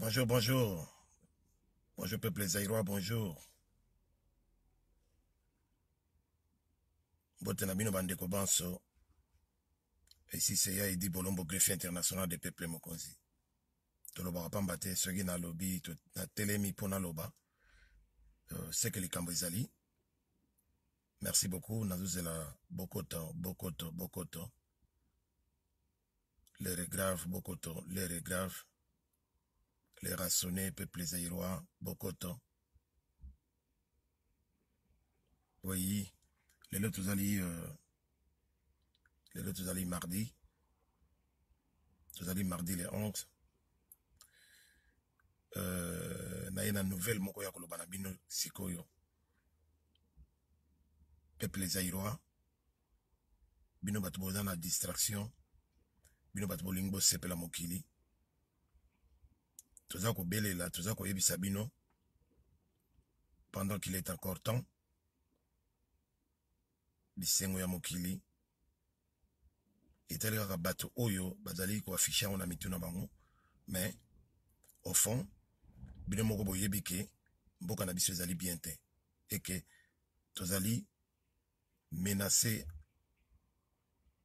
Bonjour, bonjour. Bonjour, peuple Zaïrois, bonjour. Botenabino Bande Banso. Ici, c'est Bolombo Greffier International des Peuples Mokonzi. Toloba Pambate, dans na lobby, telemi pona loba. Euh, c'est que les Cambrizali. Merci beaucoup. Nazouzela Bokoto, Bokoto, Bokoto. L'air est grave, Bokoto, l'air est grave les rassonnés, peuple zaïrois, Bokoto. Voyez, les autres alliés, euh, les autres alliés mardi, tous alliés mardi les 11, euh, na une nouvelle moko ya kolobana sikoyo. Peuple zaïrois, bino Batbozana na distraction, bino bato bolingo sepela mokili, toza belela toza koyebisa bino pendant qu'il est encore temps bisengo ya mokili etali kaka bato oyo bazali koafishe a na mitu na bango mais au fond bino moko boyebi mboka na biso ezali bien te que tozali menace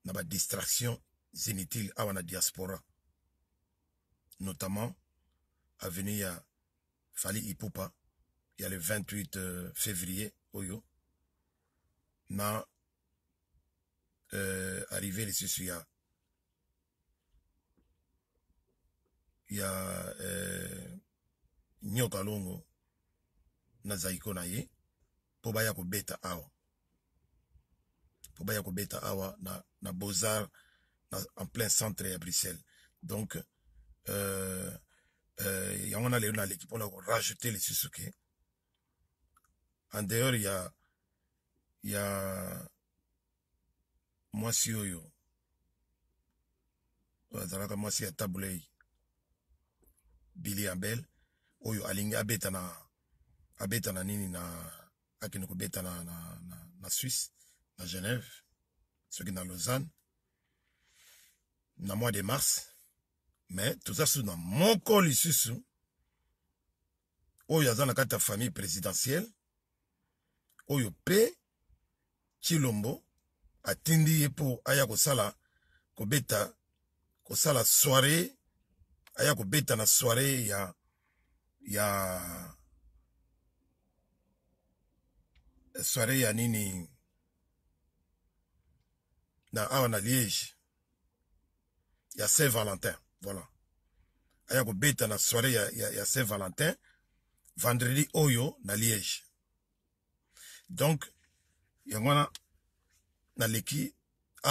na distraction inutile awa na diaspora notamment avenue ya Fali y a le 28 euh, février oyo na euh, arrivé lisusu ya ya euh, nyoka longo nazali ko na ye Pobaya ko pour awa Pobaya ko Beta awa na, na bozar en plein centre à bruxelles donc euh, euh, il a les dans l'équipe, on a rajouté les Suzuki. En dehors, il y a, il y a, Mwasi Oyo. Azalaka moi ya Billy Abel. Oyo alinga, betana, na, nini na, akende betana, na, na, na, Suisse, na Genève, ce est dans Lausanne, na mois de mars, me toza susu na moko lisusu oyo aza na kati ya famille présidentielle oyo mpe chilombo atindi ye mpo aya kosala kobeta kosala soire aya kobeta na soire ya ya soire ya nini na awa na liege ya saint valentin Voilà. aya beta la soirée ya, ya, ya saint valentin vendredi oyo na liège donc yango wana a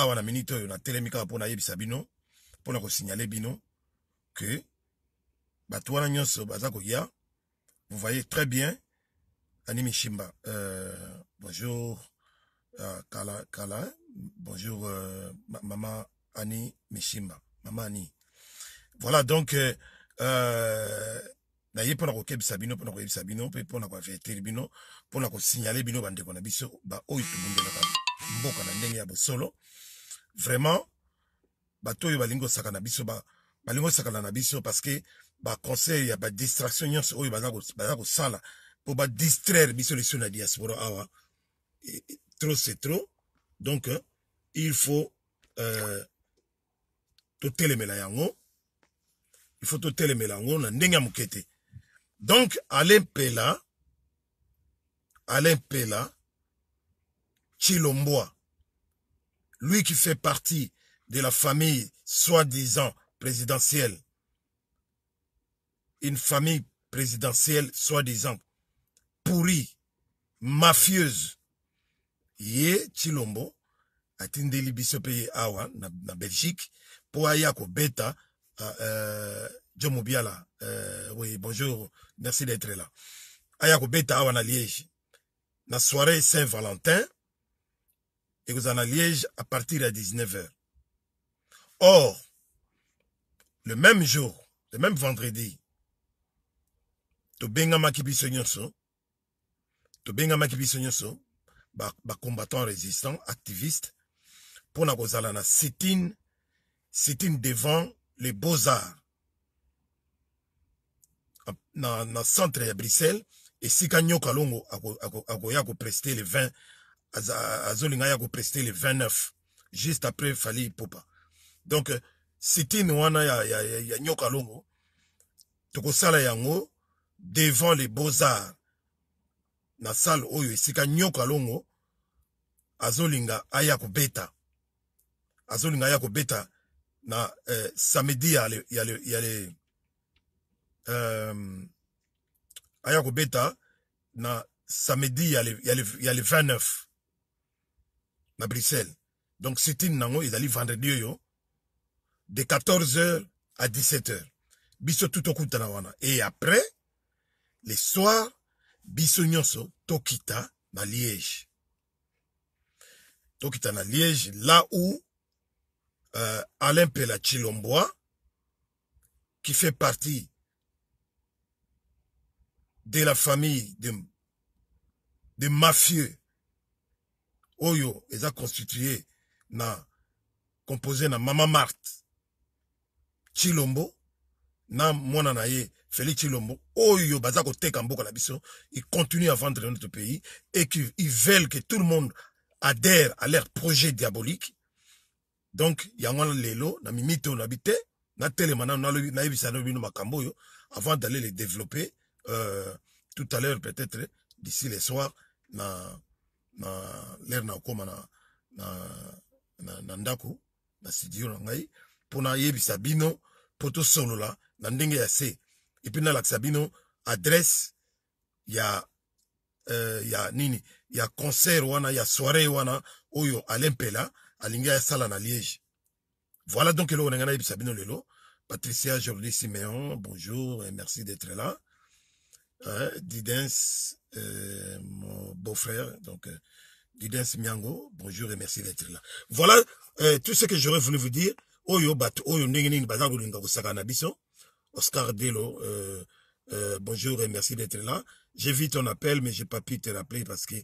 awa na minute oyo natelemi pour mpo pour bino pour na signaler bino ke bato wana nyonso baza ya vous voyez très bien Annie mishimba euh, bonjour euh, kala kala bonjour euh, mama ani mishimba mama voilà, donc, euh, euh naye mpo na kokebisa bino mpo na koyebisa bino mpe mpo na koavertir bino mpo na kosignale bino bandeko na biso baoyo tobundelaka mboka na ndenge ya bosolo vraiment bah oyo balingi kosaka na biso bah kosakana na biso parce que parceke conseil ya badistraction nyonso oyo sala pour bah distraire biso liso na diaspora awa e, e, trop c'est trop donc euh, il faut euh, totelemela yango il faut tout le mélange on Donc, te Donc, Alain Pela, Alain Chilomboa lui qui fait partie de la famille soi-disant présidentielle une famille présidentielle soi-disant pourrie mafieuse ye chilombo atindeli biso pays awa na, belgique pour aya beta ah, euh, euh, oui, bonjour, merci d'être là. Ayako Beta awa na Liège. la soirée Saint-Valentin, et vous en à Liège à partir de 19h. Or, le même jour, le même vendredi, to benga makibiso nyonso, to bengama qui nyonso, ba, ba combattants résistants, activistes, pour na kozala à sit-in, devant les beaux-arts na, na centre ya bruxelles esika nyoko goya go prêter le 20 azolinga ya prêter le 29 juste après fali popa. donc si euh, wana ya, ya, ya, Kalongo, Tu alongo sala yango devant les beaux-arts na salle oyo esika nyoko alongo azolinga aya Zolinga azolinga aya beta. Na euh, samedi, il y a le, il y a le, il y a le, euh, Ayako Beta, non, samedi, il y a le, il y a le, il y a le 29, Na Bruxelles. Donc, c'est une nango, ils allaient vendredi, yo, de 14h à 17h. Biso tout au coup wana. Et après, le soir, biso nyonso, tokita, na Liège. Tokita na Liège, là où euh, Alain Pelachilombois, qui fait partie de la famille de, de mafieux, Oyo, ils ont constitué, na, composé na Maman Marthe, Chilombo, na Félix Chilombo, Oyo, bazako ils continuent à vendre dans notre pays, et qu'ils veulent que tout le monde adhère à leur projet diabolique, donc il lelo na mimi na bite na telema na des avant d'aller les développer euh, tout à l'heure peut-être d'ici le soir na na l'heure na koma na na, na, ndako na studio na ngai des bino la, na ya se la sabino adresse ya euh, ya nini ya concert wana ya soirée wana oyo alain alingi asala na liège voilà donc eloko na ngai nayebisa lelo patricia jordi siméon bonjour et merci d'être là hein, didens euh, mon beau-frère donc euh, didens miango bonjour et merci d'être là voilà euh, tout ce que j'aurais voulu vous dire oyo Bat, oyo ndenge nini baza kolinga na biso oscar delo euh, euh, bonjour et merci d'être là j'ai vu ton appel mais j'ai pas pu te rappeler parce que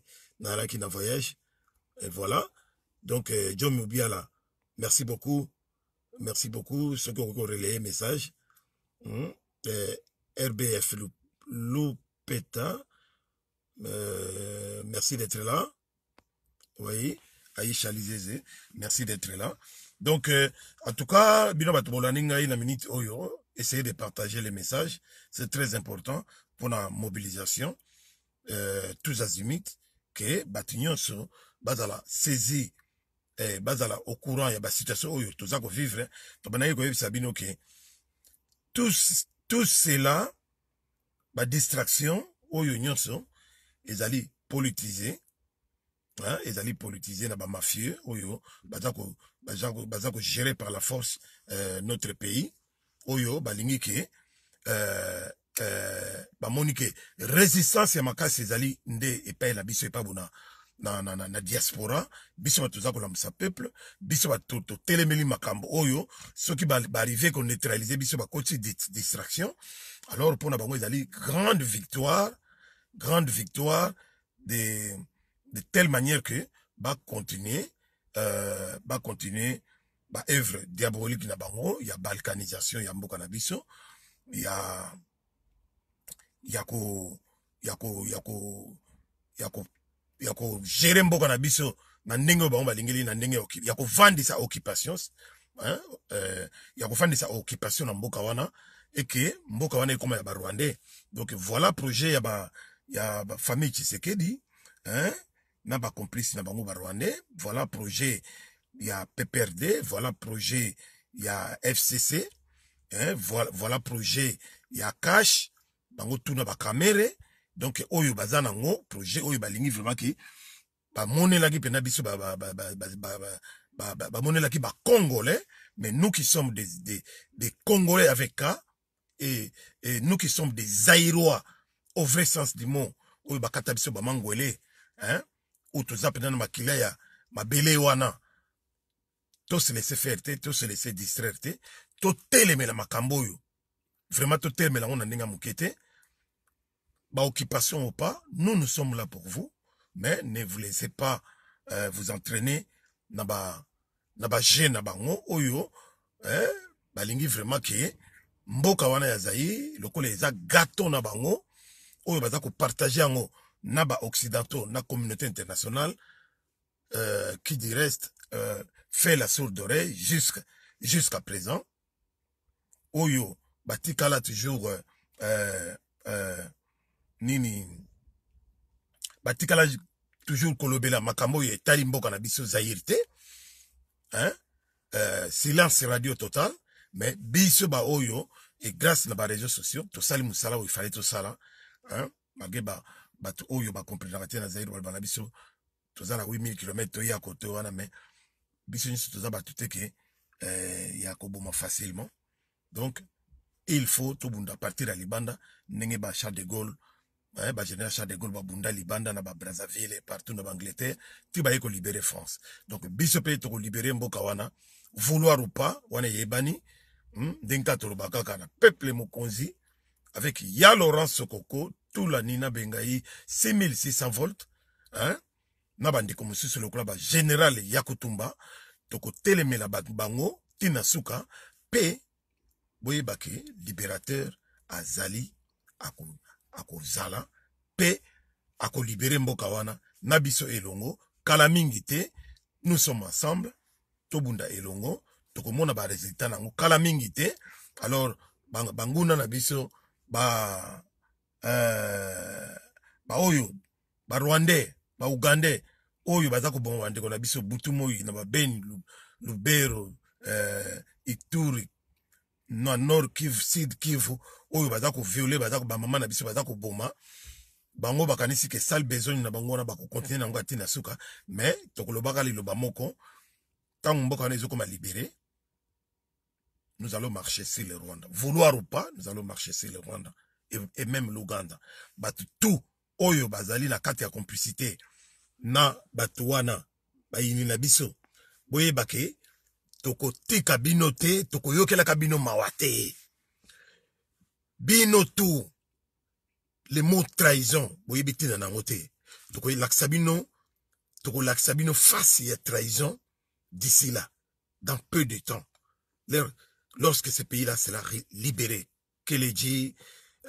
qui na voyage et voilà donc, John euh, Mubiala, merci beaucoup. Merci beaucoup. Ceux qui ont relayé message. Hmm. Euh, RBF Loupeta, euh, merci d'être là. Oui, Aïcha Lizézé, merci d'être là. Donc, en tout cas, minute Oyo, oh, essayez de partager les messages. C'est très important pour la mobilisation, tous azimuts, que vous la saisie eh, bazala au courant ya situation oyo toza kovivre hein. tobandaki koyebisa bino ke tout cela distraction oyo nyonso ezali hein ezali politisé na mafieux oyo baza géré par la force euh, notre pays oyo balingi ke euh, euh, ke résistance ya makasi ezali nde epai na biso epai bona na, na, na, na diaspora biso bato toza kolambusa peuple biso bato telemeli makambo oyo soki ko neutraliser biso la distraction alors pour nous, bango ezali grande victoire grande victoire de, de telle manière que continuer euh, à œuvre. diabolique na bango a balkanisation a, mboka na biso y a... ko a ko il ko a... ko ya kogere mboka na biso na ndenge oyo bango balingeli na ndenge ya kovandisa occupation euh, ya kofandisa occupation na mboka wana eke mboka wana ekoma ya barwandais donc voilà projet ya ba ya bafamille tshisekedi na bacomplice na bango barwandais voilà projet ya pprd voilà projet ya fcc hein, voilà, voilà projet ya cash bango tuna bacamere donc oyo baza nango projet oyo balingi vraiment ke bamonelaki mpenza biso bamonelaki bacongolais mais nous qui sommes des, des, des congolais avec k et, et nous qui sommes des airois au vrai sens du mot oyo bakata biso bamangwele hein oyo toza mpenza na makila ya mabele wana tose laisse faire te tose laisse distraire te totelemela makambo oyo vraiment totelemela yango na ndenge ya moke te to bah, occupation ou pas, nous, nous sommes là pour vous, mais ne vous laissez pas euh, vous entraîner dans naba dans ba bango, oyo, eh, hein. balingi vraiment que mboka wana ya zaï, collège a gâteau na bango, oyo baza ko partager haut, na ba occidentaux, na communauté internationale, euh, qui dit reste euh, fait la sourde oreille jusqu'à jusqu'à présent. Oyo, batikala toujours euh, euh, euh nini batikala toujours kolobela makambo oyo etali mboka na biso hein? Euh, silence radio total mais biso Oyo et grâce na to sociaux tosali tout oyo to sala hein? malgré Bat oyo Ba te na zaire tout na biso na 8000 km y'a kote wana mais biso nyonso toza ba euh, ya koboma facilement donc il faut bunda partir à libanda nengeba Charles de gaulle ba Charles de Gaulle Bunda, libanda na Brazzaville, partout na bangleterre ti baye libérer france donc bisopé, tu, ko libéré, mbokawana, vouloir ou pas wana yebani, hm, d'inka, tolobaka kaka peuple mokonzi avec ya laurence sokoko tulani na bengai 6600 volts. hein? na club. mosusu lokola bagénéral ya téléme, la, bango tinasuka suka boye, bake, libérateur azali Akou. akozala mpe akolibere mboka wana na biso elongo kala mingi te nous sommes ensemble tobunda elongo tokomona baresultat na yango kala mingi te alors banguna na biso ba euh, baoyo barwandais baugandais oyo baza koboma bandeko na biso butu moi na babeni lubero euh, ituri na nord kivu sud kivu oyo baza bazako ba mama na biso bazako boma bango bakanisi ke sale besoin na bango wana bakokontinue na yango ati na suka me tokolobaka liloba moko ntango mboka wana ma libere nous allons marcher sur le rwanda vouloir ou pas nous allons marcher sur le rwanda et, et même l'ouganda bat tout oyo bazali na carte ya complicité na batuana ba bayini na biso boye ke Toko bino te yoke la la mawate. bino tu le mot trahison Toko ntina na yango te tokolakisa a face ya trahison d'ici là dans peu de temps lorsque ce pays là sera libéré que le dit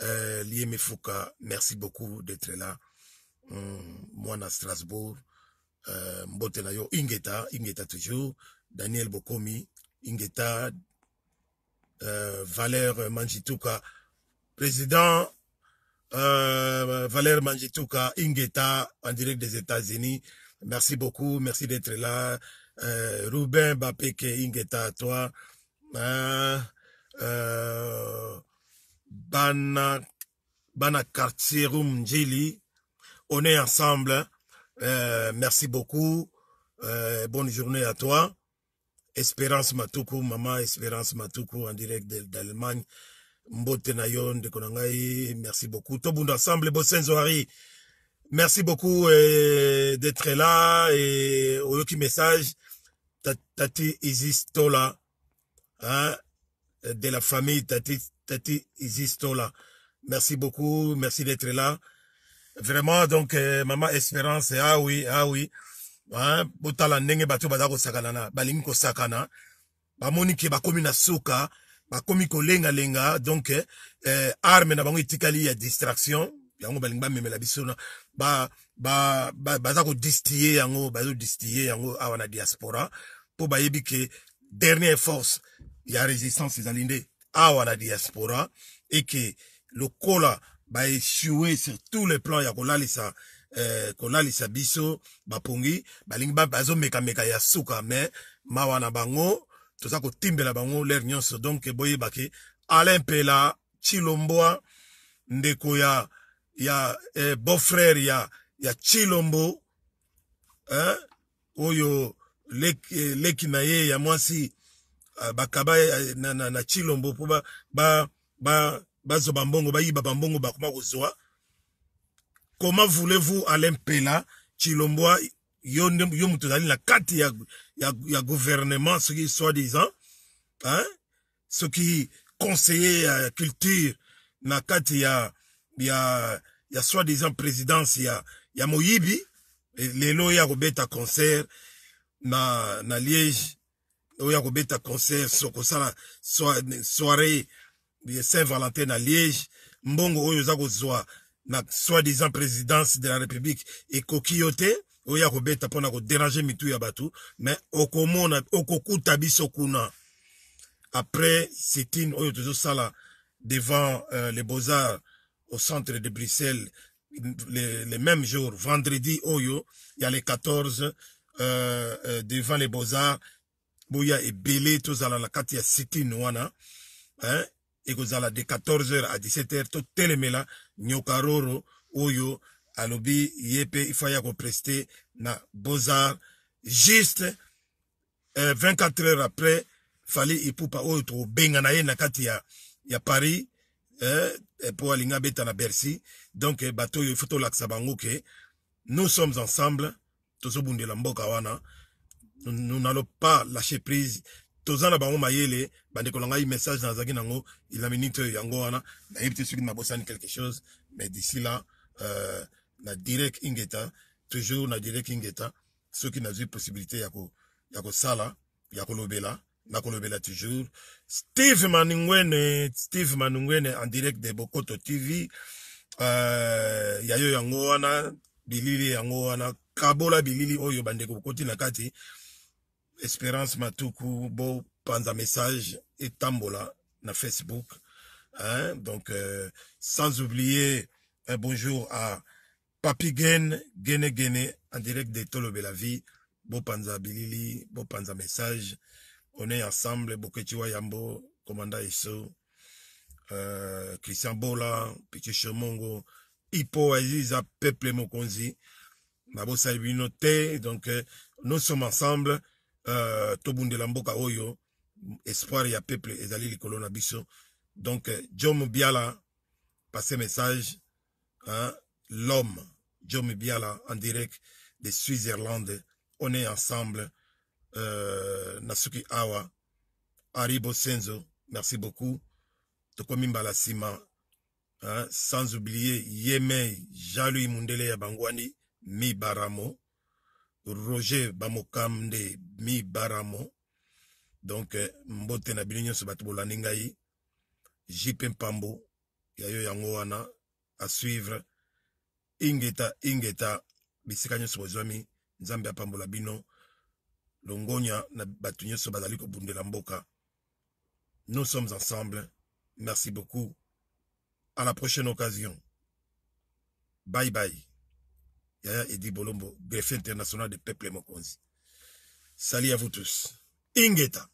euh, Fouka merci beaucoup d'être là hum, moi à Strasbourg euh, mbote na yo ingeta ingeta toujours Daniel Bokomi, Ingeta, euh, Valère Manjituka, président euh, Valère Manjituka, Ingeta, en direct des États-Unis. Merci beaucoup, merci d'être là. Euh, Ruben Bapeke, Ingeta, toi. Euh, euh, Bana, Bana Kartirum on est ensemble. Euh, merci beaucoup. Euh, bonne journée à toi. Espérance Matuku, maman Espérance Matuku en direct d'Allemagne. Mbote Nayon de Konangai, merci beaucoup. Tobunda ensemble, Bossenzo merci beaucoup eh, d'être là et au qui message, Tati Isistola, hein, de la famille Tati, Tati Isistola. Merci beaucoup, merci d'être là. Vraiment, donc, eh, maman Espérance, eh, ah oui, ah oui. botala ndenge bato baza kosakana na balingi kosakana bamoni ke bakomi na suka bakomi kolengalenga donc eh, arme na bango etikali ya distraction yango balingi bamemela biso na ba, ba, ba, baza kodistille yango bazodistille yango awa na diaspora mpo bayebi ke dernière force ya résistance ezali nde awa na diaspora eke lokola baeshue sur tous les plans ya kolalisa eh, kolalisa biso bapongi balingi bazomekameka ya suka me mawa na bango toza kotimbela bango lere nyonso donk boyeba ke alain mpela chilombwa ndeko ya ya eh, bofrere ya, ya chilombo eh, oyo leki, eh, leki na ye ya mwasi uh, bakaba eh, na, na, na chilombo mpo bazoba ba, ba, mbongo bayiba bambongo bakoma kozwa comment voulez-vous Alain Pela, Chilomboa, yo mutu la carte ya ya gouvernement ce qui soi-disant hein ce qui conseiller à euh, culture na carte ya ya ya soi-disant présidence ya ya Moyibi lelo ya kobeta concert na na Liège oya kobeta concert so kosala soirée Saint-Valentin à Liège mbongo oyo za kozwa na soi-disant présidence de la République ekoki yo te oya kobeta dérangé kodéranger mitu ya batu me okomona okokuta biso kuna après sitine oyo tozosala devant euh, les beaux-arts au centre de Bruxelles le, même jour vendredi oyo a les 14 euh, euh, devant les beaux-arts boya ebele tozala na la ya sitine wana hein ekozala de 14h à 17h là, nyokaroro oyo alobi ye mpe ifai ya kopreside na bozar juste eh, 24 heures après fali ipupa oyo oh, benga na ye na kati ya, ya paris eh, pour alingi abeta na bercy donc eh, bato oyo ifo laksa bango ke nous sommes ensemble bundela mboka wana nous n'allons pas lâcher prise toza na bango mayele bandeko na ngai message nazalaki nango ila minute oyo yango wana nayebi te soki nabosani quelque chose mais d'ici là euh, na direct ingeta toujours na direct ingeta soki nazwi possibilité ya kosala ko ya kolobela nakolobela toujours steve maningwene steve maningwene en direct de bokoto tv uh, yayo yango wana bilili yango wana kabola bilili oyo bandeko bokoti na kati Espérance Matuku bo Panza message et tambola na Facebook. Hein? Donc euh, sans oublier un bonjour à Papi Gen Gene Gene en direct de Tolobelavi. beau panza bilili, beau panza message. On est ensemble, Boketiwa Yambo, Commanda Iso, euh, Christian Bola, Petit Chomongo, Hippo Aziza, Peuple Mokonzi, Nabo bien noté. Donc, euh, nous sommes ensemble euh, tobundela mboka oyo espoir ya peuple ezali likolo na biso donc euh, John Biala passez message hein, l'homme Jom Biala en direct de Suisse-Irlande on est ensemble euh, Nasuki Awa Aribo Senzo merci beaucoup Tokomi hein, sans oublier Yemei Jalui Mundele Bangwani Mi Baramo Roger Bamokamde Mi Baramo, donc euh, Mbote se batou la Ningai, JP Pambo, Yayo Yangoana, à suivre, Ingeta, Ingeta, Bissika Nyo bozomi. Nzambia Pambo Labino, Longonia, na Batunyo Bunde Bundelamboka. Nous sommes ensemble. Merci beaucoup. À la prochaine occasion. Bye bye. Yaya Edi Bolombo, greffier international de peuples Mokonzi. Salut à vous tous. Ingeta.